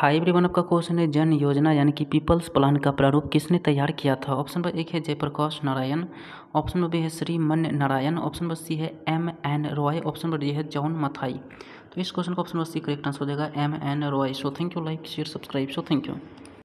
high everyone आपका question है जन योजना यानी कि पीपल्स प्लान का प्रारूप किसने तैयार किया था ऑप्शन नंबर एक है Jayaprakash Narayan option number B है Shriman Narayan option number C है M N Roy option number D है जॉन मथाई तो इस क्वेश्चन का option number C correct answer हो जाएगा M N Roy so thank you like share subscribe so thank you